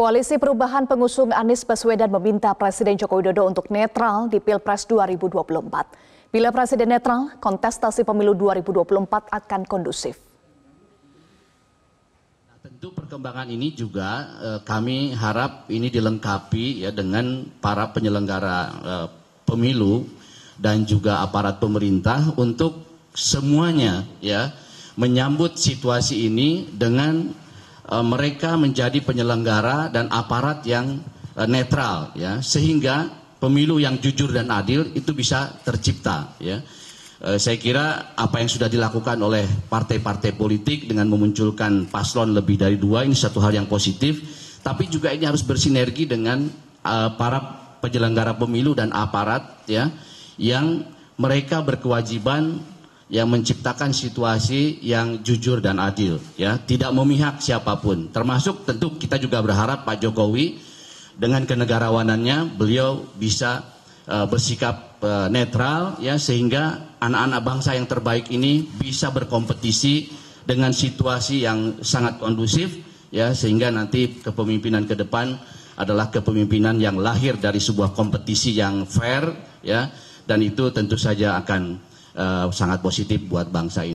Koalisi Perubahan pengusung Anies Baswedan meminta Presiden Joko Widodo untuk netral di Pilpres 2024. Bila Presiden netral, kontestasi pemilu 2024 akan kondusif. Nah, tentu perkembangan ini juga eh, kami harap ini dilengkapi ya dengan para penyelenggara eh, pemilu dan juga aparat pemerintah untuk semuanya ya menyambut situasi ini dengan Eh, mereka menjadi penyelenggara dan aparat yang eh, netral ya sehingga pemilu yang jujur dan adil itu bisa tercipta ya eh, saya kira apa yang sudah dilakukan oleh partai-partai politik dengan memunculkan paslon lebih dari dua ini satu hal yang positif tapi juga ini harus bersinergi dengan para penyelenggara pemilu dan aparat ya yang mereka berkewajiban yang menciptakan situasi yang jujur dan adil ya tidak memihak siapapun termasuk tentu kita juga berharap Pak Jokowi dengan kenegarawanannya beliau bisa uh, bersikap uh, netral ya sehingga anak-anak bangsa yang terbaik ini bisa berkompetisi dengan situasi yang sangat kondusif ya sehingga nanti kepemimpinan ke depan adalah kepemimpinan yang lahir dari sebuah kompetisi yang fair ya dan itu tentu saja akan Eh, sangat positif buat bangsa ini